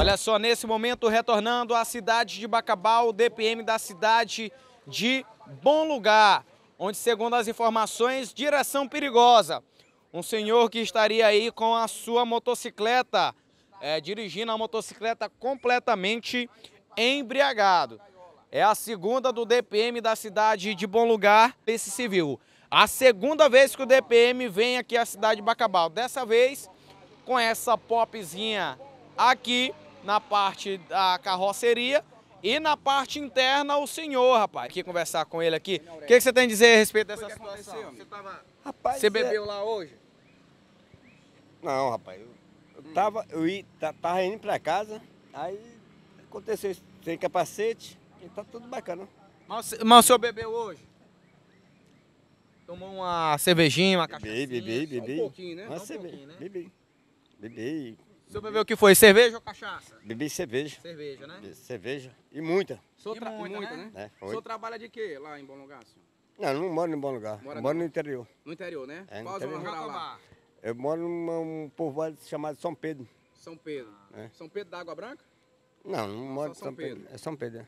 Olha só, nesse momento retornando à cidade de Bacabal, o DPM da cidade de Bom Lugar, onde segundo as informações, direção perigosa. Um senhor que estaria aí com a sua motocicleta, é, dirigindo a motocicleta completamente embriagado. É a segunda do DPM da cidade de Bom Lugar, esse civil. A segunda vez que o DPM vem aqui à cidade de Bacabal. Dessa vez com essa popzinha aqui na parte da carroceria e na parte interna o senhor, rapaz. Aqui conversar com ele aqui. O que, que, você tem a dizer a respeito dessa situação? você, tava... rapaz, você é- bebeu é... lá hoje? Não, rapaz. Eu, eu tava, eu ia, tava indo pra casa, aí aconteceu isso. Tem capacete e tá tudo bacana. Mas, mas o senhor bebeu hoje? Tomou uma cervejinha, uma cachaça? Bebi, bebi, bebi. Um pouquinho, né? Uma um pouquinho, Né? Bebi. Bebi. O senhor bebeu o que foi? Cerveja ou cachaça? Bebi cerveja. Cerveja, né? Bebi cerveja. E muita. O tra... muita, muita, né? né? É, o senhor trabalha de quê lá em Bom Lugar, senhor? Não, não moro em Bom Lugar. Mora moro no interior. No interior, né? É, Qual interior. zona rural lá? Eu moro num um povoado chamado São Pedro. São Pedro. É. São Pedro da Água Branca? Não, não moro São, São Pedro. Pedro. É São Pedro, é.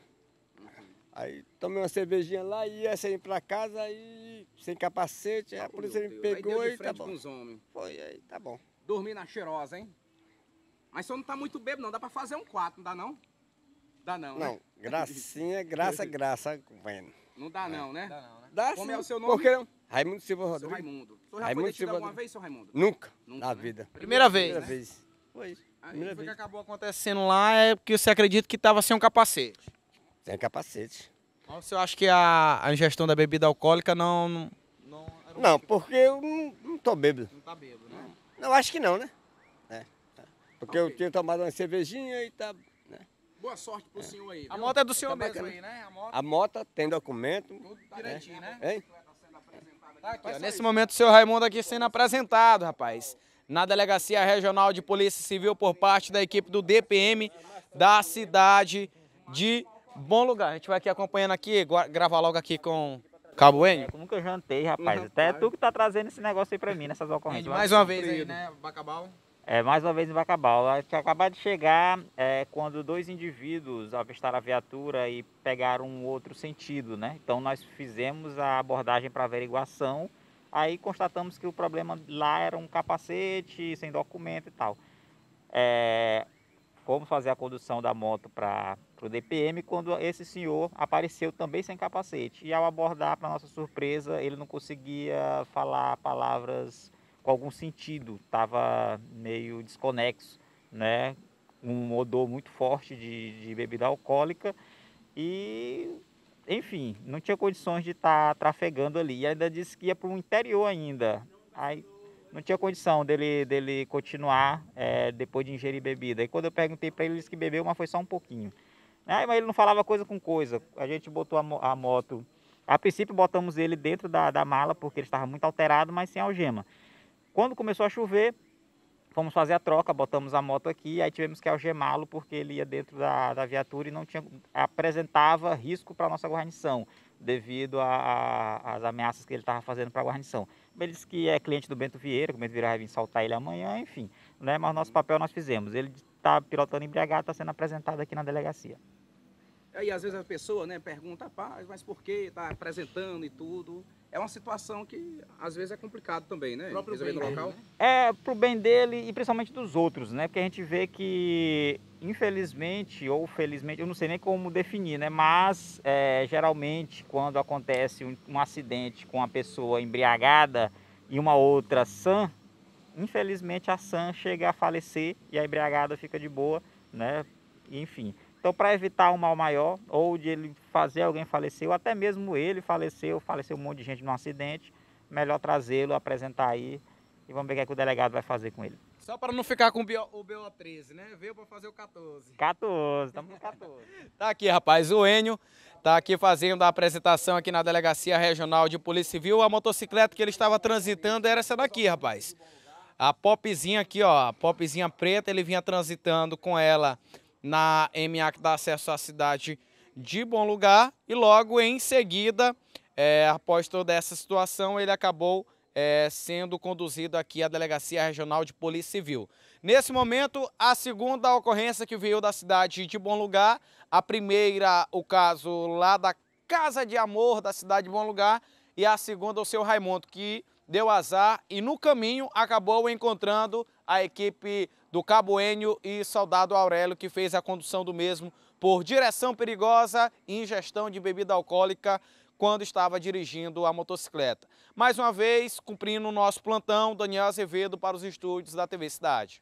Uhum. Aí tomei uma cervejinha lá e ia sair pra casa e sem capacete, ah, a polícia me pegou aí e tá bom. Com os homens. Foi aí, tá bom. Dormi na cheirosa, hein? Mas o senhor não tá muito bebo não, dá para fazer um 4, não dá não? Dá não, né? Não, né? gracinha, graça, graça, companheiro. Não dá não, né? Dá não, né? Dá Como é sim. é o seu nome? Porque é Raimundo Silva Rodrigues. Seu Raimundo. O senhor já Raimundo foi detido alguma vez, seu Raimundo? Nunca, Nunca na né? vida. Primeira, vez, Primeira né? vez. Né? Foi. Aí, o que acabou acontecendo lá é porque você acredita que estava sem um capacete. Sem capacete. Mas você acha que a, a ingestão da bebida alcoólica não... Não, não, não porque eu não, não tô bêbado. Não tá bêbado, né? Não, acho que não, né? É. Porque okay. eu tinha tomado uma cervejinha e tá. Né? Boa sorte pro é. senhor aí. A moto é do senhor tá mesmo aí, né? A moto... a moto... tem documento. Tudo né? direitinho, né? né? Hein? Tá aqui, ó, nesse momento o senhor Raimundo aqui sendo apresentado, rapaz. Na Delegacia Regional de Polícia Civil por parte da equipe do DPM da cidade de Bom Lugar. A gente vai aqui acompanhando aqui, gravar logo aqui com Cabo Enio? É, como que eu jantei, rapaz? Uhum. Até é tu que tá trazendo esse negócio aí pra mim, nessas ocorrências. Mais uma vez aí, né, Bacabal? É, mais uma vez em Bacabal. Acabar de chegar é, quando dois indivíduos avistaram a viatura e pegaram um outro sentido, né? Então nós fizemos a abordagem para averiguação, aí constatamos que o problema lá era um capacete sem documento e tal. É, fomos fazer a condução da moto para o DPM quando esse senhor apareceu também sem capacete. E ao abordar, para nossa surpresa, ele não conseguia falar palavras com algum sentido, estava meio desconexo, né? Um odor muito forte de, de bebida alcoólica e, enfim, não tinha condições de estar tá trafegando ali. E ainda disse que ia para o interior ainda. Aí não tinha condição dele, dele continuar é, depois de ingerir bebida. E quando eu perguntei para ele, ele disse que bebeu, mas foi só um pouquinho. Aí, mas ele não falava coisa com coisa. A gente botou a, a moto. A princípio botamos ele dentro da, da mala, porque ele estava muito alterado, mas sem algema. Quando começou a chover, fomos fazer a troca, botamos a moto aqui, aí tivemos que algemá-lo porque ele ia dentro da, da viatura e não tinha, apresentava risco para a nossa guarnição, devido às ameaças que ele estava fazendo para a guarnição. Ele disse que é cliente do Bento Vieira, que o Bento Vieira vai vir saltar ele amanhã, enfim, né? mas nosso papel nós fizemos. Ele está pilotando embriagado, está sendo apresentado aqui na delegacia. Aí às vezes a pessoa né, pergunta, paz, mas por que está apresentando e tudo? É uma situação que às vezes é complicado também, né? Próprio bem local. Dele, né? É, pro bem dele e principalmente dos outros, né? Porque a gente vê que, infelizmente ou felizmente, eu não sei nem como definir, né? Mas é, geralmente quando acontece um, um acidente com uma pessoa embriagada e uma outra sã, infelizmente a sã chega a falecer e a embriagada fica de boa, né? Enfim, então, para evitar um mal maior, ou de ele fazer alguém falecer, ou até mesmo ele faleceu, faleceu um monte de gente num acidente, melhor trazê-lo, apresentar aí e vamos ver o que, é que o delegado vai fazer com ele. Só para não ficar com o BO 13, né? Veio para fazer o 14. 14, estamos no 14. tá aqui, rapaz, o Enio tá aqui fazendo a apresentação aqui na Delegacia Regional de Polícia Civil. A motocicleta que ele estava transitando era essa daqui, rapaz. A popzinha aqui, ó, a popzinha preta, ele vinha transitando com ela na MA que dá acesso à cidade de Bom Lugar e logo em seguida, é, após toda essa situação, ele acabou é, sendo conduzido aqui à Delegacia Regional de Polícia Civil. Nesse momento, a segunda ocorrência que veio da cidade de Bom Lugar, a primeira, o caso lá da Casa de Amor da cidade de Bom Lugar, e a segunda o seu Raimundo, que deu azar e no caminho acabou encontrando a equipe do Caboênio e Soldado Aurélio, que fez a condução do mesmo por direção perigosa e ingestão de bebida alcoólica quando estava dirigindo a motocicleta. Mais uma vez, cumprindo o nosso plantão, Daniel Azevedo para os estúdios da TV Cidade.